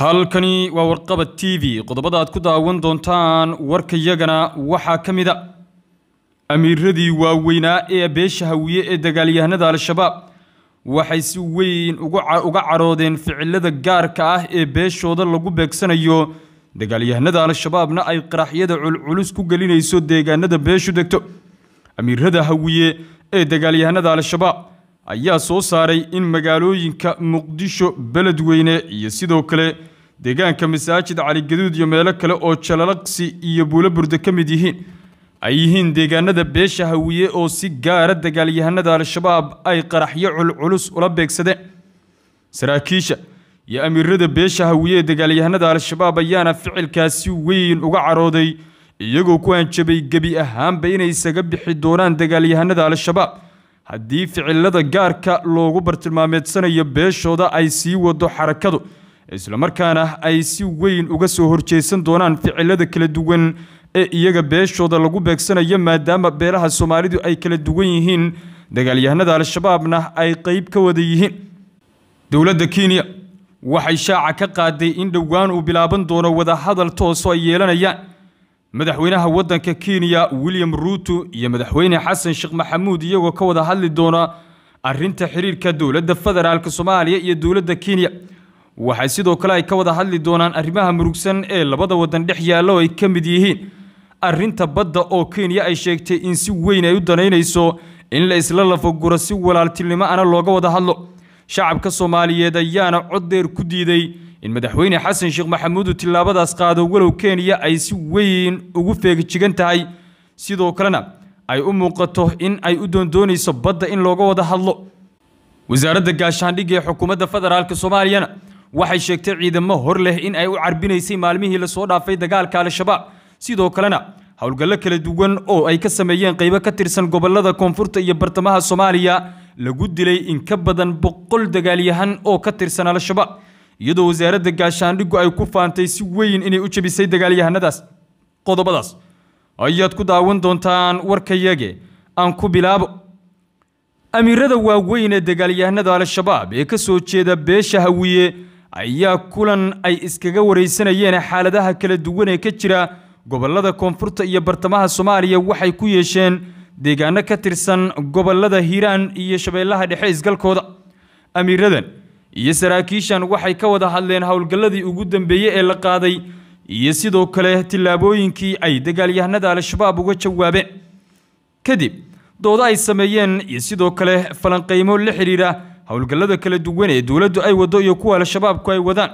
halkani waa warqabad t v qodobada aad ku daawan doontaan warkayagana waxaa ka mid a amiiradii waaweynaa ee beesha hawiye ee dagaalyahanada al-shabaab waxay si weyn uga caroodeen ficilada gaarka ah ee beeshooda lagu beegsanayo dagaalyahanada al-shabaabna ay qaraxyada culculus ku gelinayso deegaanada beeshu degto amiirada hawiye ee dagaalyahanada al-shabaab ayaa soo saaray in magaalooyinka muqdisho beledweyne iyo sidoo kale deegaanka masaajid cali gaduud iyo meelo kale oo jalalaqsi iyo buulo burde ka mid yihiin ay yihiin deegaanada beesha hawiye oo si gaara ah dagaalyahanada al-shabaab ay qaraxyo culculus ula beegsadeen saraakiisha iyo amiirada beesha hawiye ee dagaalyahanada al-shabaab ayaana ficilkaasi weyn uga carooday iyagoo ku hanjabay gebi ahaanba inay isaga bixi doonaan dagaalyahanada al-shabaab haddii ficillada gaarka loogu bartilmaameedsanayo beeshooda ay sii wado xarakadu islamarkaana ay si weyn uga soo horjeesan doonaan ficilada kala duwan ee iyaga beeshooda lagu beegsanayo maadaama beelaha soomaalidu ay kala duwan yihiin dagaalyahanada al-shabaabna ay qeyb ka wada yihiin dowladda kenya waxay shaaca ka qaaday in dhowaan uu bilaaban doono wadahadal tooso ay yeelanayaan madaxweynaha waddanka kenya william ruuto iyo madaxweyne xasan sheekh maxamuud iyagoo ka wada hadli doona arrinta xiriirka dowladda federaalk soomaaliya iyo dowladda kenya waxay sidoo kale ay ka wada hadli doonaan arrimaha murugsan ee labada wadan dhex yaalla oo ay ka mid yihiin arrinta badda oo kenya ay sheegtay in si weyn ay u danaynayso in la isla lafaguro si walaaltinimo ana looga wada hadlo shacabka soomaaliyeed ayaana cod dheer ku diiday in madaxweyne xasan sheekh maxamuudu tillaabadaas qaado walow kenya ay si weyn ugu feegjigan tahay sidoo kalena ay u muuqato in ay u doondoonayso badda in looga wada hadlo wasaaradda gaashaandhigga ee xukuumadda federaalk soomaaliyana waxay sheegtay ciidamo hor leh in ay u carbinaysay maalmihii lasoo dhaafay dagaalka al-shabaab sidoo kalena howlgallo kala duwan oo ay ka sameeyeen qaybo ka tirsan gobollada koonfurta iyo bartamaha soomaaliya lagu dilay in ka badan boqol dagaalyahan oo ka tirsan al-shabaab iyadoo wasaaradda gaashaandhigu ay ku faantay si weyn inay u jebisay dagaalyahanadaas qodobadaas ayaad ku daawan doontaan warkayage aan ku bilaabo amiirada waaweyn ee dagaalyahanada al-shabaab ee ka soo jeeda beesha hawiye ayaa kulan ay iskaga waraysanayeen xaaladaha kala duwan ee ka jira gobollada koonfurta iyo bartamaha soomaaliya waxay ku yeesheen deegaano ka tirsan gobollada hiiraan iyo shabeellaha dhexe isgalkooda amiiradan iyo saraakiishan waxay ka wada hadleen howlgalladii ugu dambeeyey ee la qaaday iyo sidoo kale tillaabooyinkii ay dagaalyahanada al-shabaab uga jawaabeen kadib doodo ay sameeyeen iyo sidoo kale falanqaymo la xidhiira howlgallada kala duwan ee dowladdu ay wado iyo kuwa al-shabaabku ay wadaan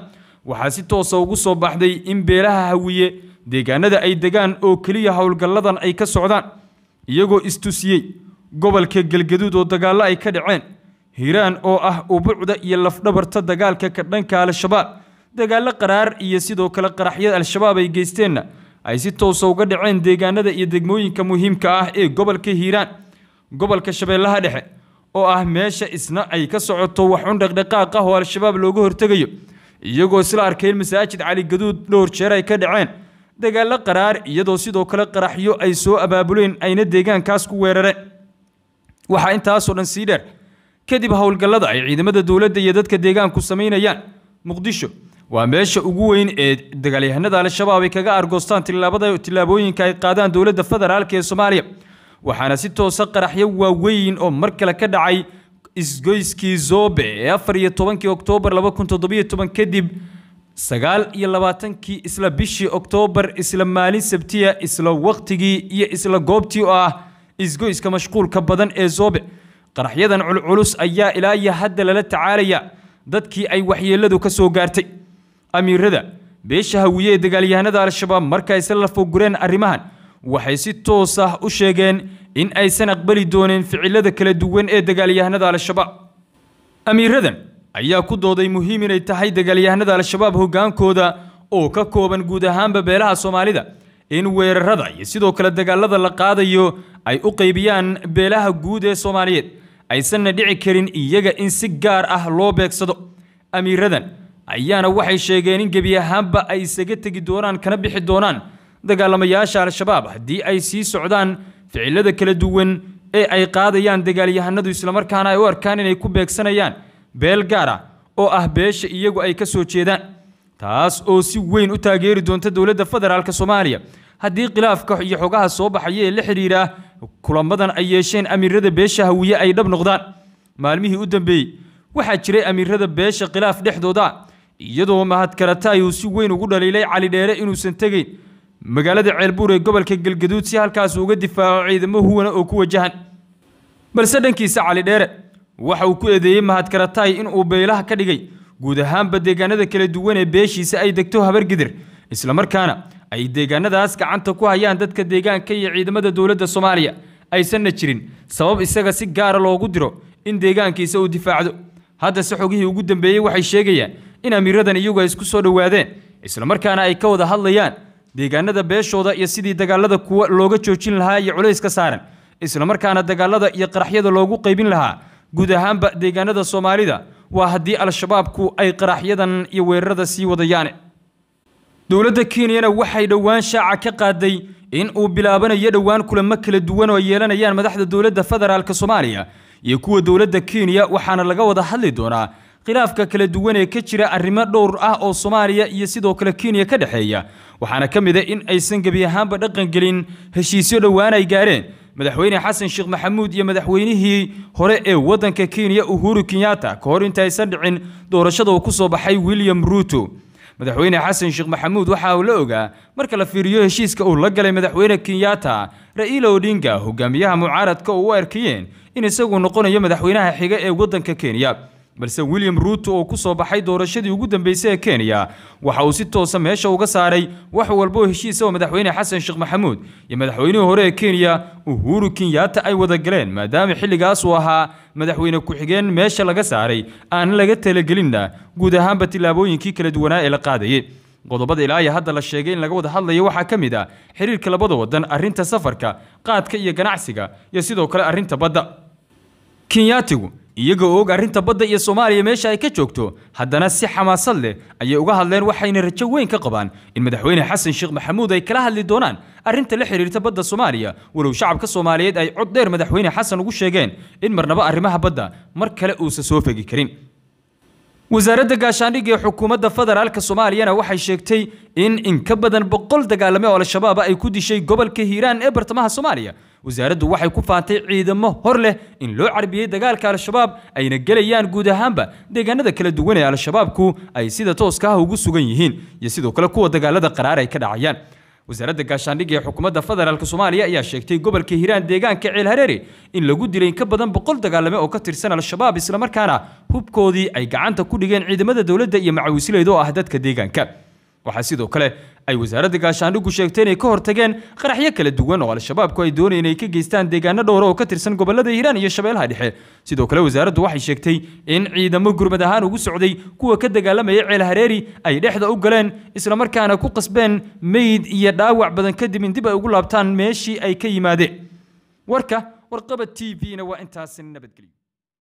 waxaa si toosa ah ugu soo baxday in beelaha hawiye deegaanada ay degaan oo keliya howlgalladan ay ka socdaan iyagoo istusiyey gobolka galgaduud oo dagaallo ay ka dhaceen hiiraan oo ah ubucda iyo lafdhabarta dagaalka ka dhanka al-shabaab dagaallo qaraar iyo sidoo kale qaraxyada al-shabaab ay geysteenna ay si toosa ah uga dhaceen deegaanada iyo degmooyinka muhiimka ah ee gobolka hiiraan gobolka shabeellaha dhexe oo ah meesha isna ay ka socoto waxun dhaqdhaqaaq ah oo al-shabaab looga hortegayo iyagoo isla arkayn masaajid cali gaduud dhowr jeer ay ka dhaceen dagaallo qaraar iyadoo sidoo kale qaraxyo ay soo abaabuleen ayna deegaankaas ku weerareen waxaa intaasoo dhan sii dheer kadib howlgallada ay ciidamada dowladda iyo dadka deegaanku samaynayaan muqdisho waa meesha ugu weyn ee dagaalyahanada al-shabaab ay kaga argoostaan tilaabooyinka ay qaadaan dowladda federaalk ee soomaaliya waxaana si toosa qaraxyo waaweyn oo mar kale ka dhacay isgoyskii zobe ee afar iyo tobankii oktoobar laba kun toddobiyo toban kadib sagaal iyo labaatankii isla bishii oktoobar isla maalin sabtiya isla wakhtigii iyo isla goobtii oo ah isgoyska mashquulka badan ee zobe qaraxyadan culculus ayaa ilaa iyo hadda lala tacaalaya dadkii ay waxyeelladu ka soo gaartay amiirada beesha hawiye ee dagaalyahanada al-shabaab marka ay sala arrimahan waxay si toos ah u sheegeen in aysan aqbali dooneen ficillada kala duwan ee dagaalyahanada al-shabaab amiiradan ayaa ku dooday muhiim inay tahay dagaalyahanada al-shabaab hoggaankooda oo ka kooban guud ahaanba beelaha soomaalida in weerarada iyo sidoo kale dagaalada la qaadayo ay u qaybiyaan beelaha guud ee soomaaliyeed aysanna dhici karin iyaga in si gaar ah loo beegsado amiiradan ayaana waxay sheegeen in gebi ahaanba ay isaga tegi doonaan kana bixi doonaan dagaalamayaasha al-shabaab haddii ay sii socdaan ficillada kala duwan ee ay qaadayaan dagaalyahanadu islamarkaana ay u arkaan inay ku beegsanayaan beel gaara oo ah beesha iyagu ay ka soo jeedaan taas oo si weyn u taageeri doonta dowladda federaalk soomaaliya haddii khilaafka iyo xogaha soo baxaya ee la xidhiira kulamadan ay yeesheen amiirada beesha hawiye ay dhab noqdaan maalmihii u dambeeyey waxaa jiray amiirada beesha khilaaf dhexdooda iyadoo mahadkarata ayuu si weyn ugu dhaliilay cali dheere inuusan tegayn magaalada ceelbuur ee gobolka galgaduud si halkaas uga difaaco ciidamo huwana oo ku wajahan balse dhankiisa cali dheere waxa uu ku eedeeyey mahadkaratay inuu beylaha ka dhigay guud ahaanba deegaanada kala duwan ee beeshiisa ay degto habargidir isla markaana ay deegaanadaas gacanta ku hayaan dadka deegaanka iyo ciidamada dowladda soomaaliya aysanna jirin sabab isaga si gaara ah loogu diro in deegaankiisa uu difaacdo haddase xogihii ugu dambeeyey waxay sheegayaan in amiiradan iyagu ay isku soo dhowaadeen isla markaana ay ka wada hadlayaan deegaanada beeshooda iyo sidii dagaalada kuwa looga joojin lahaa iyo culays ka saaran islamarkaana dagaalada iyo qaraxyada loogu qaybin lahaa guud ahaanba deegaanada soomaalida waa haddii al-shabaabku ay qaraxyadan iyo weerarada sii wadayaane dowladda kenyana waxay dhowaan shaaca ka qaaday in uu bilaabanayo dhowaan kulamo kala duwan oo yeelanayaan madaxda dowladda federaalk soomaaliya iyo kuwa dowladda kenya waxaana laga wada hadli doonaa khilaafka kala duwan ee ka jira arrimo dhowr ah oo soomaaliya iyo sidoo kale kenya ka dhexeeya waxaana ka mid a ah in aysan gebi ahaanba dhaqan gelin heshiisyo dhowaan ay gaadheen madaxweyne xasan sheekh maxamuud iyo madaxweynihii hore ee waddanka kenya uhuru kenyatta ka hor intaysan dhicin doorashada uu ku soo baxay william ruuto madaxweyne xasan sheekh maxamuud waxa uu la ogaa marka la fiiriyo heshiiska uu la galay madaxweyne kenyatta ra'iila odhinga hogaamiyaha mucaaradka oo u arkayeen in isagu noqonayo madaxweynaha xiga ee waddanka kenya balse william ruuto oo ku soo baxay doorashadii ugu dambeysay ee kenya waxa uu si toosa meesha uga saaray wax walba oo heshiisa ah oo madaxweyne xasan sheekh maxamuud iyo madaxweynihii hore ee kenya uhuru kenyaata ay wada galeen maadaama xilligaas uu ahaa madaxweyne ku-xigeen meesha laga saaray aan laga talagelinna guud ahaanba tillaabooyinkii kala duwanaa ee la qaadayay qodobada ilaa iyo hadda la sheegay in laga wada hadlayo waxaa ka mid ah xiriirka labada waddan arrinta safarka qaadka iyo ganacsiga iyo sidoo kale arrinta badda kenyatigu iyagoo og arrinta badda iyo soomaaliya meesha ay ka joogto haddana si xamaasad leh ayay uga hadleen waxayna rajo weyn ka qabaan in madaxweyne xasan sheekh maxamuud ay kala hadli doonaan arrinta la xidhiirta badda soomaaliya walow shacabka soomaaliyeed ay cod dheer madaxweyne xasan ugu sheegeen in marnaba arrimaha badda mar kale uusan soo fegi karin wasaaradda gaashaandhigga ee xukuumadda federaalka soomaaliyana waxay sheegtay in in ka badan boqol dagaalame oo al-shabaab ah ay ku dishay gobolka hiiraan ee bartamaha soomaaliya wasaaraddu waxay ku faantay ciidamo hor leh in loo carbiyey dagaalka al-shabaab ayna gelayaan guud ahaanba deegaanada kala duwan ee al-shabaabku ay sida tooska ah ugu sugan yihiin iyo sidoo kale kuwa dagaalada qaraar ay ka dhacayaan wasaaradda gaashaandhigga ee xukuumadda federaalk soomaaliya ayaa sheegtay gobolka hiiraan deegaanka ceel hareere in lagu dilay in ka badan boqol dagaalame oo ka tirsan al-shabaab islamarkaana hubkoodii ay gacanta ku dhigeen ciidamada dowladda iyo macawisleyda oo ah dadka deegaanka waxaa sidoo kale ay wasaaradda gaashaandhigu sheegtay inay ka hortageen qaraxyo kala duwan oo al-shabaabku ay doonaya inay ka geystaan deegaano dhowr ah oo ka tirsan gobollada hiiraan iyo shabeelaha dhexe sidoo kale wasaaraddu waxay sheegtay in ciidamo gurmad ahaan ugu socday kuwa ka dagaalamaya ceel hareeri ay dhexda u galeen islamarkaana ku qasbeen meyd iyo dhaawac badan kadib in dib ay ugu laabtaan meeshii ay ka yimaadeen warka warqaba t v-na waa intaasi nabadgelyo